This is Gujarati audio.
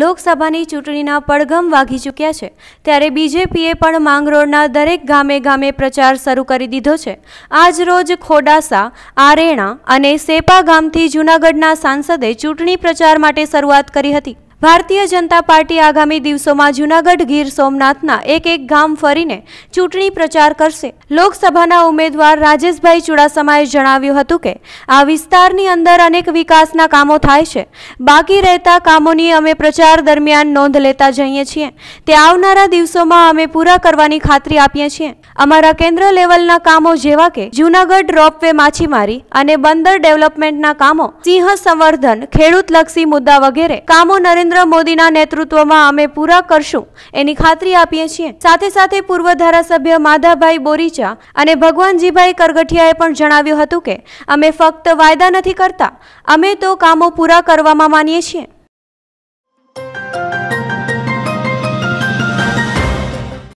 લોકસભાની ચૂંટણીના પડઘમ વાગી ચૂક્યા છે ત્યારે બીજેપીએ પણ માંગરોળના દરેક ગામે ગામે પ્રચાર શરૂ કરી દીધો છે આજ રોજ ખોડાસા આરેણા અને સેપા ગામથી જૂનાગઢના સાંસદે ચૂંટણી પ્રચાર માટે શરૂઆત કરી હતી ભારતીય જનતા પાર્ટી આગામી દિવસોમાં જૂનાગઢ ગીર સોમનાથના એક એક ગામ ફરીને ચૂંટણી પ્રચાર કરશે લોકસભાના ઉમેદવાર રાજેશભાઈ ચુડાસમાએ જણાવ્યું હતું કે આ વિસ્તારની અંદર અનેક વિકાસના કામો થાય છે બાકી રહેતા કામોની અમે પ્રચાર દરમિયાન નોંધ લેતા જઈએ છીએ તે આવનારા દિવસોમાં અમે પૂરા કરવાની ખાતરી આપીએ છીએ અમારા કેન્દ્ર લેવલના કામો જેવા કે જૂનાગઢ રોપવે માછીમારી અને બંદર ડેવલપમેન્ટના કામો સિંહ સંવર્ધન ખેડૂતલક્ષી મુદ્દા વગેરે કામો નરેન્દ્ર નરેન્દ્ર મોદીના નેતૃત્વમાં અમે પૂરા કરશું એની ખાતરી આપીએ છીએ સાથે સાથે પૂર્વ ધારાસભ્ય માધાભાઈ બોરીચા અને ભગવાનજીભાઈ કરગઠિયાએ પણ જણાવ્યું હતું કે અમે ફક્ત વાયદા નથી કરતા અમે તો કામો પૂરા કરવામાં માનીએ છીએ